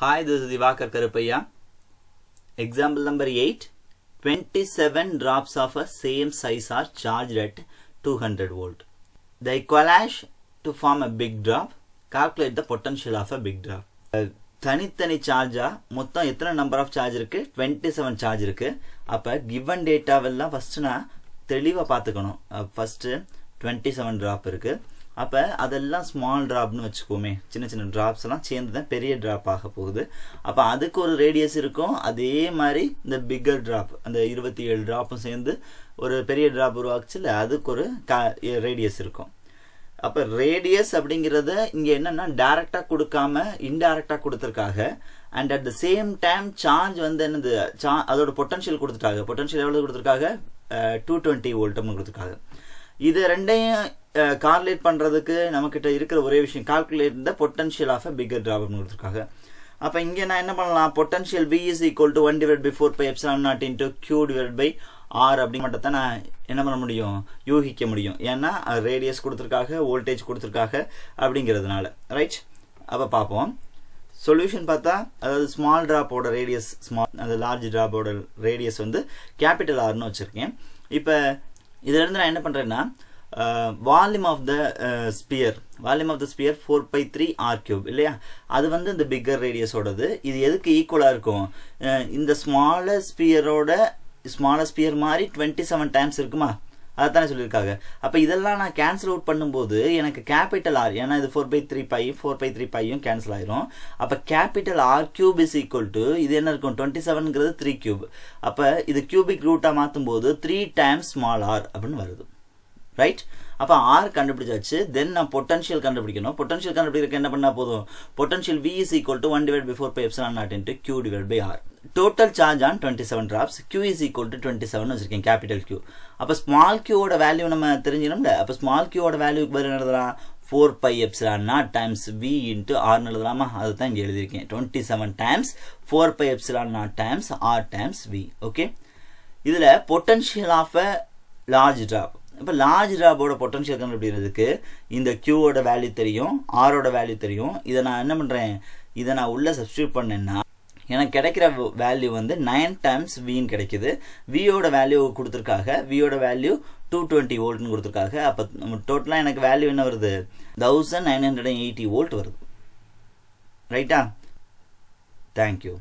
Hi, this is Divakar Karupaya. Example number 8. 27 drops of a same size are charged at 200 volt. They collage to form a big drop. Calculate the potential of a big drop. தனித்தனி சார்ஜா மொத்தம் எத்தனை number of charge இருக்கு twenty seven charge இருக்கு அப்போ given டேட்டாவெல்லாம் first நான் தெளிவாக பார்த்துக்கணும் ஃபஸ்ட்டு டுவெண்ட்டி செவன் ட்ராப் இருக்குது அப்போ அதெல்லாம் ஸ்மால் ட்ராப்னு வச்சுக்கோமே சின்ன சின்ன ட்ராப்ஸ் எல்லாம் சேர்ந்து தான் பெரிய ட்ராப் ஆக போகுது அப்போ அதுக்கு ஒரு ரேடியஸ் இருக்கும் அதே மாதிரி இந்த பிக்கர் ட்ராப் அந்த இருபத்தி ஏழு ட்ராப்பும் சேர்ந்து ஒரு பெரிய ட்ராப் இல்லை அதுக்கு ஒரு கா ரேடியஸ் இருக்கும் அப்போ ரேடியஸ் அப்படிங்கிறத இங்கே என்னென்னா டேரெக்டாக கொடுக்காம இன்டைரக்டாக கொடுத்துருக்காக and at the same time charge வந்து என்னது சா அதோட பொட்டன்ஷியல் கொடுத்துருக்காங்க பொட்டன்ஷியல் எவ்வளோ கொடுத்துருக்காங்க டூ டுவெண்ட்டி வோல்ட்னு கொடுத்துருக்காங்க இது ரெண்டையும் கால்குலேட் பண்ணுறதுக்கு நம்மக்கிட்ட இருக்கிற ஒரே விஷயம் calculate the potential of a bigger ட்ராப்னு கொடுத்துருக்காங்க அப்போ இங்கே நான் என்ன பண்ணலாம் potential V is equal to one divide by four pi epsilon naught into Q divide by R அப்படின்னு மட்டும் தான் நான் என்ன பண்ண முடியும் யூகிக்க முடியும் ஏன்னா ரேடியஸ் கொடுத்துருக்காக வோல்டேஜ் கொடுத்துருக்காக அப்படிங்கிறதுனால ரைட் அப்போ பார்ப்போம் சொல்யூஷன் பார்த்தா அதாவது ஸ்மால் ட்ராப்போட ரேடியஸ் ஸ்மால் அந்த லார்ஜ் ட்ராப்போட ரேடியஸ் வந்து கேபிட்டல் ஆர்னு வச்சுருக்கேன் இப்போ இதுலேருந்து நான் என்ன பண்ணுறேன்னா volume of the sphere volume of the sphere four pi three R cube இல்லையா அது வந்து இந்த பிக்கர் ரேடியஸோடது இது எதுக்கு ஈக்குவலாக இருக்கும் uh, இந்த ஸ்மாலர் ஸ்பியரோட ஸ்மால ஸ்பியர் மாதிரி டுவெண்ட்டி செவன் டைம்ஸ் இருக்குமா அதைத்தானே சொல்லியிருக்காங்க அப்போ இதெல்லாம் நான் கேன்சல் அவுட் பண்ணும்போது எனக்கு கேபிட்டல் ஆர் ஏன்னா இது ஃபோர் பை த்ரீ பையும் ஃபோர் பை த்ரீ பையும் கேன்சல் ஆயிரும் அப்போ capital R cube is equal to இது என்ன இருக்கும் டுவெண்ட்டி செவனுங்கிறது த்ரீ கியூப் அப்போ இது கியூபிக் ரூட்டாக மாற்றும் போது த்ரீ டைம்ஸ் ஸ்மால் ஆர் அப்படின்னு வருது ரைட் அப்போ ஆர் கண்டுபிடிச்சாச்சு தென் நான் பொட்டன்ஷியல் கண்டுபிடிக்கணும் பொட்டன்ஷியல் கண்டுபிடிக்கிறதுக்கு என்ன பண்ணால் போதும் potential V is equal to one divide by four pi epsilon naught into Q divide by R total charge on twenty seven drops Q is equal to twenty seven வச்சிருக்கேன் capital Q அப்போ small கியூவோட value நம்ம தெரிஞ்சிடும்ல அப்போ small கியூவோட வேல்யூக்கு பதில் எழுதலாம் four pi epsilon naught times V into R எழுதலாமா அதை தான் இங்கே எழுதியிருக்கேன் twenty seven times four pi epsilon naught times R times we okay இதில் potential of a large drop இப்போ லார்ஜ் ராபோட பொட்டன்ஷியல் கண்டுபிடிக்கிறதுக்கு இந்த கியூவோட வேல்யூ தெரியும் ஆரோட வேல்யூ தெரியும் இதை நான் என்ன பண்ணுறேன் இதை நான் உள்ளே சப்ஸ்டியூட் பண்ணேன்னா எனக்கு கிடைக்கிற வேல்யூ வந்து நைன் டைம்ஸ் வின்னு கிடைக்கிது வியோட வேல்யூ கொடுத்துருக்காக வியோட வேல்யூ டூ டுவெண்ட்டி வோல்ட்னு கொடுத்துருக்காங்க அப்போ டோட்டலாக எனக்கு வேல்யூ என்ன வருது thousand nine hundred and eighty volt வருது ரைட்டா தேங்க்யூ